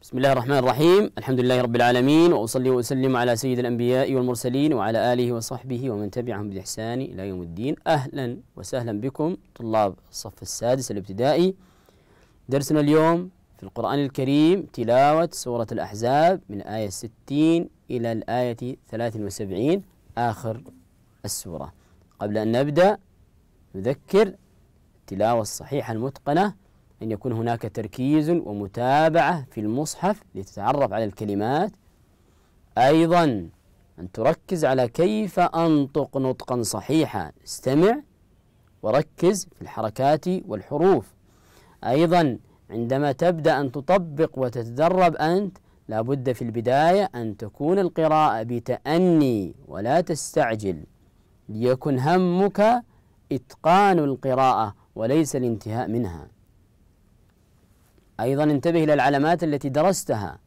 بسم الله الرحمن الرحيم الحمد لله رب العالمين وأصلي وأسلم على سيد الأنبياء والمرسلين وعلى آله وصحبه ومن تبعهم بإحسان إلى يوم الدين أهلا وسهلا بكم طلاب الصف السادس الابتدائي درسنا اليوم في القرآن الكريم تلاوة سورة الأحزاب من آية 60 إلى الآية 73 آخر السورة قبل أن نبدأ نذكر التلاوة الصحيحة المتقنة أن يكون هناك تركيز ومتابعة في المصحف لتتعرف على الكلمات أيضا أن تركز على كيف أنطق نطقا صحيحا استمع وركز في الحركات والحروف أيضا عندما تبدأ أن تطبق وتتدرب أنت لابد في البداية أن تكون القراءة بتأني ولا تستعجل ليكن همك إتقان القراءة وليس الانتهاء منها أيضا انتبه إلى العلامات التي درستها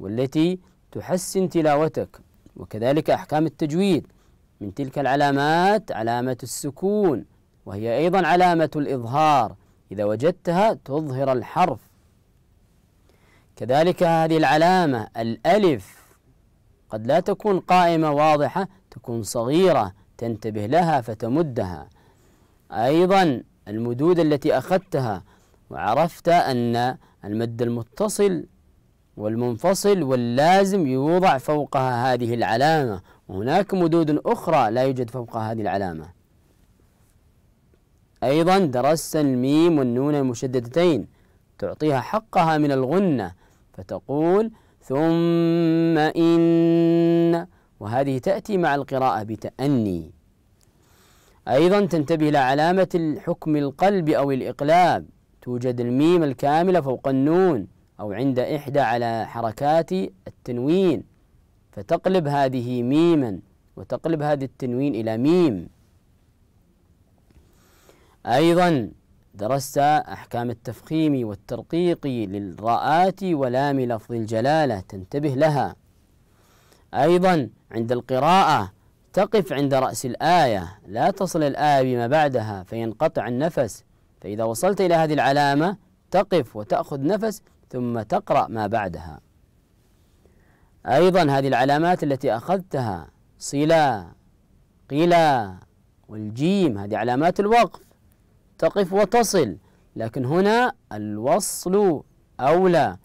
والتي تحسن تلاوتك وكذلك أحكام التجويد من تلك العلامات علامة السكون وهي أيضا علامة الإظهار إذا وجدتها تظهر الحرف كذلك هذه العلامة الألف قد لا تكون قائمة واضحة تكون صغيرة تنتبه لها فتمدها أيضا المدود التي أخذتها وعرفت أن المد المتصل والمنفصل واللازم يوضع فوقها هذه العلامة وهناك مدود أخرى لا يوجد فوقها هذه العلامة أيضا درست الميم والنون المشددتين تعطيها حقها من الغنة فتقول ثم إن وهذه تأتي مع القراءة بتأني أيضا تنتبه لعلامة الحكم القلب أو الإقلاب توجد الميم الكاملة فوق النون أو عند إحدى على حركات التنوين فتقلب هذه ميما وتقلب هذا التنوين إلى ميم أيضا درست أحكام التفخيم والترقيق للراءات ولام لفظ الجلالة تنتبه لها أيضا عند القراءة تقف عند رأس الآية لا تصل الآية بما بعدها فينقطع النفس فإذا وصلت إلى هذه العلامة تقف وتأخذ نفس ثم تقرأ ما بعدها أيضا هذه العلامات التي أخذتها صلا قلا والجيم هذه علامات الوقف تقف وتصل لكن هنا الوصل أولى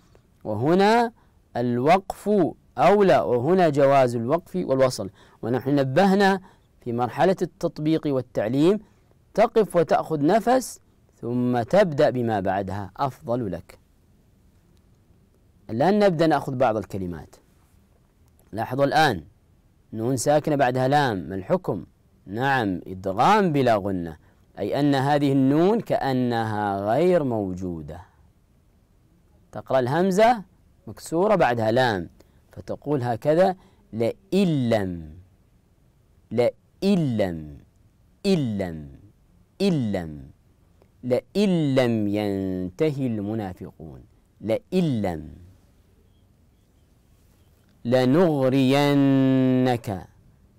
وهنا الوقف أولى وهنا جواز الوقف والوصل ونحن نبهنا في مرحلة التطبيق والتعليم تقف وتأخذ نفس ثم تبدأ بما بعدها أفضل لك الآن نبدأ نأخذ بعض الكلمات لاحظوا الآن نون ساكنة بعدها لام ما الحكم نعم إدغام بلا غنة أي أن هذه النون كأنها غير موجودة تقرأ الهمزة مكسورة بعدها لام فتقول هكذا لئن لم لئن لم إن لم إن لم لئن لم ينتهي المنافقون لئن لم لنغرينك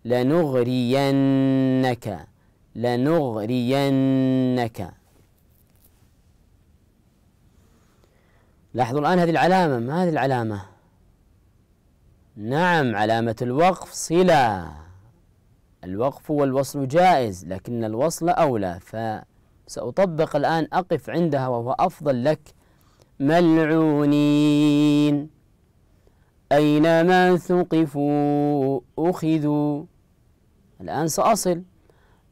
لنغرينك لنغرينك لاحظوا الآن هذه العلامة ما هذه العلامة نعم علامة الوقف صلة الوقف والوصل جائز لكن الوصل أولى ف سأطبق الآن أقف عندها وهو أفضل لك ملعونين أينما ثقفوا أخذوا الآن سأصل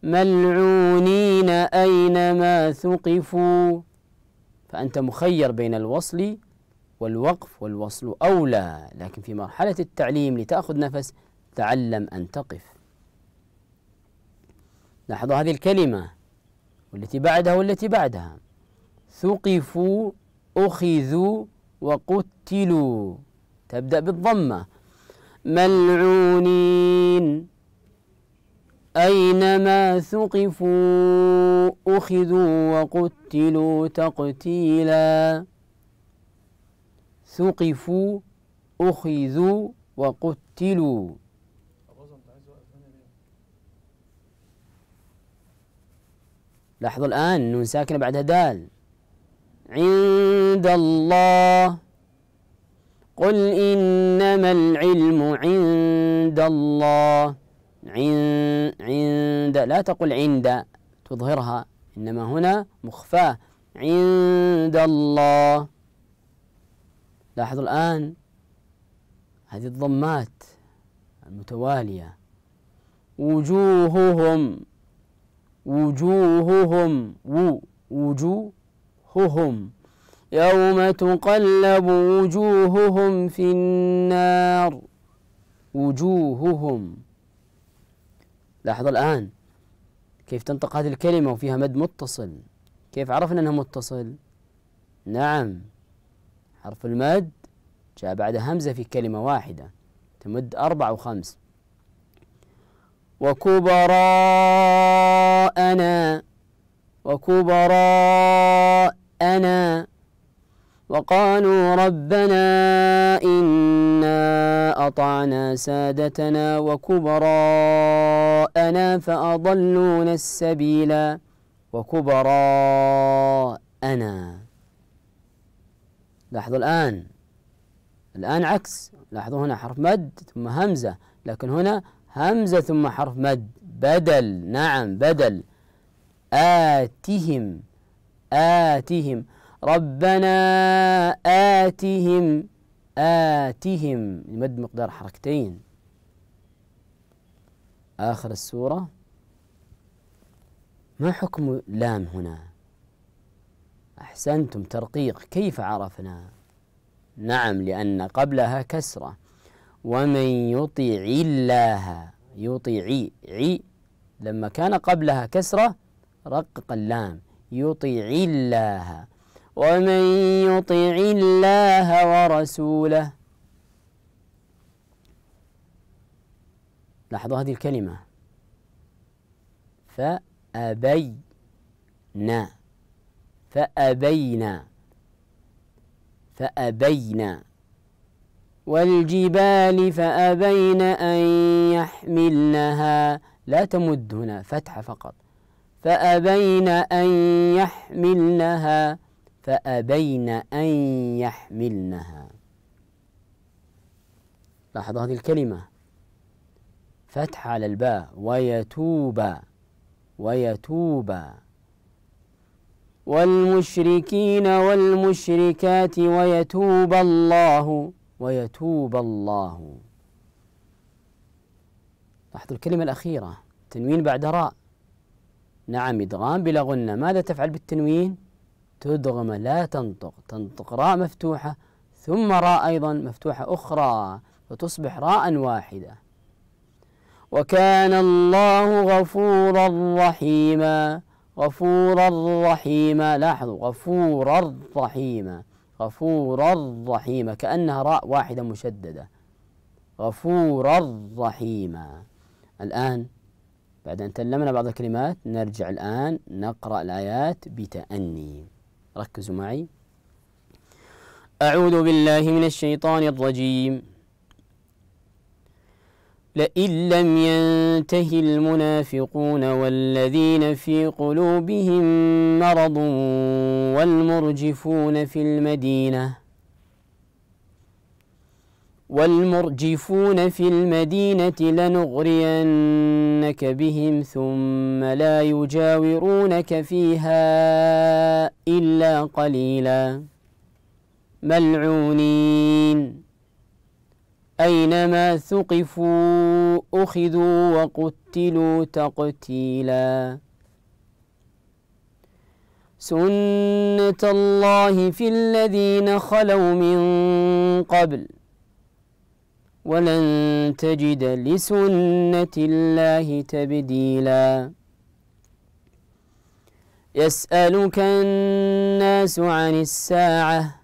ملعونين أينما ثقفوا فأنت مخير بين الوصل والوقف والوصل أولى لكن في مرحلة التعليم لتأخذ نفس تعلم أن تقف لاحظوا هذه الكلمة والتي بعدها والتي بعدها ثقفوا أخذوا وقتلوا تبدأ بالضمة ملعونين أينما ثقفوا أخذوا وقتلوا تقتيلا ثقفوا أخذوا وقتلوا لاحظوا الآن نون ساكنة بعدها دال عند الله قل إنما العلم عند الله عند, عند لا تقل عند تظهرها إنما هنا مخفاة عند الله لاحظوا الآن هذه الضمات المتوالية وجوههم وجوههم وجوههم يوم تقلب وجوههم في النار وجوههم لاحظ الآن كيف تنطق هذه الكلمة وفيها مد متصل كيف عرفنا أنها متصل نعم حرف المد جاء بعد همزة في كلمة واحدة تمد أربع وخمس وكبراءنا وكبراءنا وقالوا ربنا إنا أطعنا سادتنا وكبراءنا فأضلونا السبيلا وكبراءنا لاحظوا الآن الآن عكس لاحظوا هنا حرف مد ثم همزة لكن هنا همزة ثم حرف مد بدل نعم بدل آتهم آتهم ربنا آتهم آتهم مد مقدار حركتين آخر السورة ما حكم لام هنا أحسنتم ترقيق كيف عرفنا نعم لأن قبلها كسرة ومن يطع الله يطيع عي لما كان قبلها كسرة رقق اللام يطيع الله ومن يطيع الله ورسوله لاحظوا هذه الكلمة فأبينا فأبينا فأبينا والجبال فأبين أن يحملنها لا تمد هنا فتحة فقط فأبين أن يحملنها فأبين أن يحملنها لاحظ هذه الكلمة فتح على الباء ويتوب ويتوب والمشركين والمشركات ويتوب الله ويتوب الله لاحظوا الكلمة الأخيرة تنوين بعد راء نعم إدغام بلا غنة ماذا تفعل بالتنوين تدغم لا تنطق تنطق راء مفتوحة ثم راء أيضا مفتوحة أخرى فتصبح راء واحدة وكان الله غفورا رحيما غفورا رحيما لاحظوا غفورا رحيما غفورا رحيما كأنها راء واحدة مشددة غفورا رحيما الآن بعد أن تلمنا بعض الكلمات نرجع الآن نقرأ الآيات بتأني ركزوا معي أعوذ بالله من الشيطان الرجيم لئن لم ينته المنافقون والذين في قلوبهم مرض والمرجفون في المدينة والمرجفون في المدينة لنغرينك بهم ثم لا يجاورونك فيها إلا قليلا ملعونين أينما ثقفوا أخذوا وقتلوا تقتيلا سنة الله في الذين خلوا من قبل ولن تجد لسنة الله تبديلا يسألك الناس عن الساعة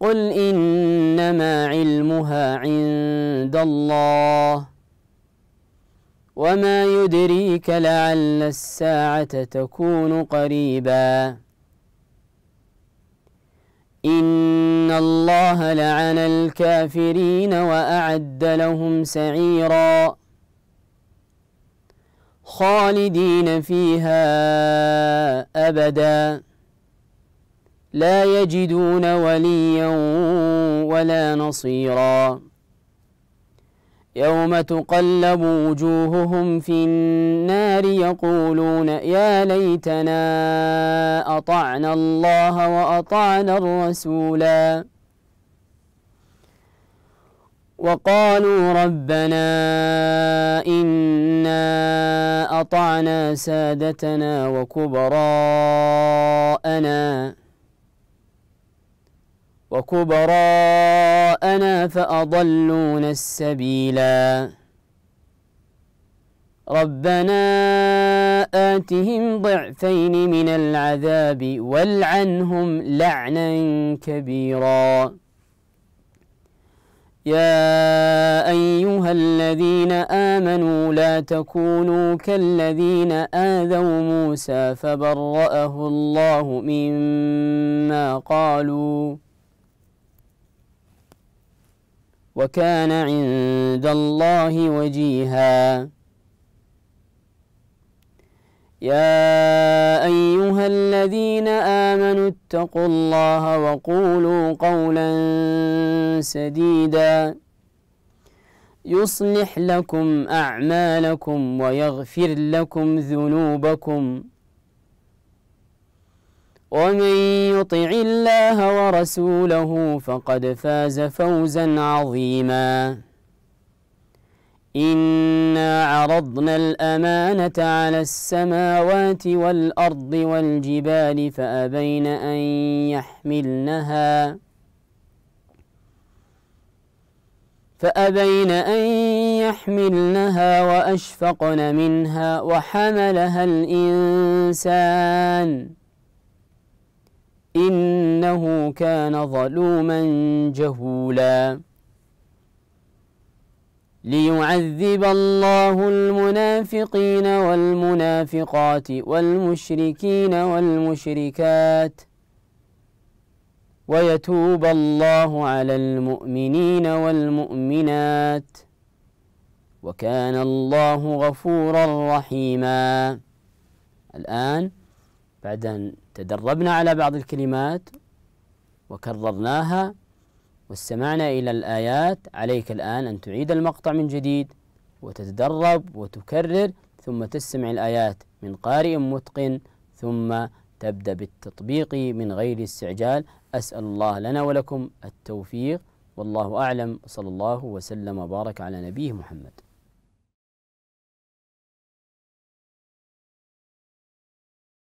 قل إنما علمها عند الله وما يدريك لعل الساعة تكون قريبا إن الله لعن الكافرين وأعد لهم سعيرا خالدين فيها أبداً لا يجدون وليا ولا نصيرا يوم تقلب وجوههم في النار يقولون يا ليتنا اطعنا الله واطعنا الرسولا وقالوا ربنا انا اطعنا سادتنا وكبراءنا وكبراءنا فأضلون السبيلا ربنا آتهم ضعفين من العذاب والعنهم لعنا كبيرا يا أيها الذين آمنوا لا تكونوا كالذين آذوا موسى فبرأه الله مما قالوا وكان عند الله وجيها يا ايها الذين امنوا اتقوا الله وقولوا قولا سديدا يصلح لكم اعمالكم ويغفر لكم ذنوبكم ومن يطع الله ورسوله فقد فاز فوزا عظيما انا عرضنا الامانه على السماوات والارض والجبال فابين ان يحملنها فابين ان يحملنها واشفقن منها وحملها الانسان إنه كان ظلوما جهولا ليعذب الله المنافقين والمنافقات والمشركين والمشركات ويتوب الله على المؤمنين والمؤمنات وكان الله غفورا رحيما الآن بعد أن تدربنا على بعض الكلمات وكررناها واستمعنا إلى الآيات عليك الآن أن تعيد المقطع من جديد وتتدرب وتكرر ثم تستمع الآيات من قارئ متقن ثم تبدأ بالتطبيق من غير استعجال أسأل الله لنا ولكم التوفيق والله أعلم صلى الله وسلم وبارك على نبيه محمد